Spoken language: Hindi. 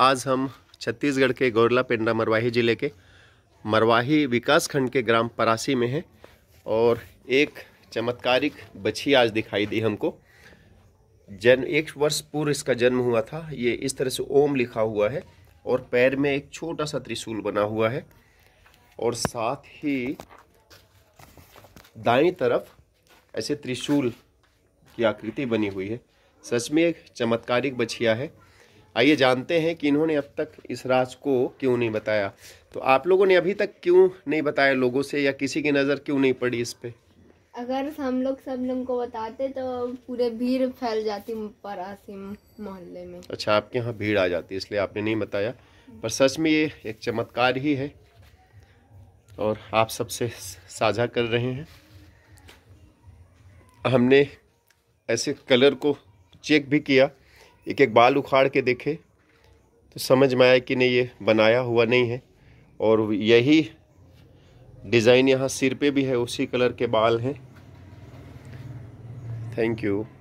आज हम छत्तीसगढ़ के गौरला पेंडा मरवाही ज़िले के मरवाही विकास खंड के ग्राम परासी में हैं और एक चमत्कारिक बछी आज दिखाई दी हमको जन्म एक वर्ष पूर्व इसका जन्म हुआ था ये इस तरह से ओम लिखा हुआ है और पैर में एक छोटा सा त्रिशूल बना हुआ है और साथ ही दाई तरफ ऐसे त्रिशूल की आकृति बनी हुई है सच में एक चमत्कारिक बछिया है आइए जानते हैं कि इन्होंने अब तक इस राज को क्यों नहीं बताया तो आप लोगों ने अभी तक क्यों नहीं बताया लोगों से या किसी की नज़र क्यों नहीं पड़ी इस पर अगर हम लोग सब लोग को बताते तो पूरे भीड़ फैल जाती परासी मोहल्ले में अच्छा आपके यहाँ भीड़ आ जाती इसलिए आपने नहीं बताया पर सच में ये एक चमत्कार ही है और आप सबसे साझा कर रहे हैं हमने ऐसे कलर को चेक भी किया एक एक बाल उखाड़ के देखे तो समझ में आया कि नहीं ये बनाया हुआ नहीं है और यही डिज़ाइन यहाँ सिर पे भी है उसी कलर के बाल हैं थैंक यू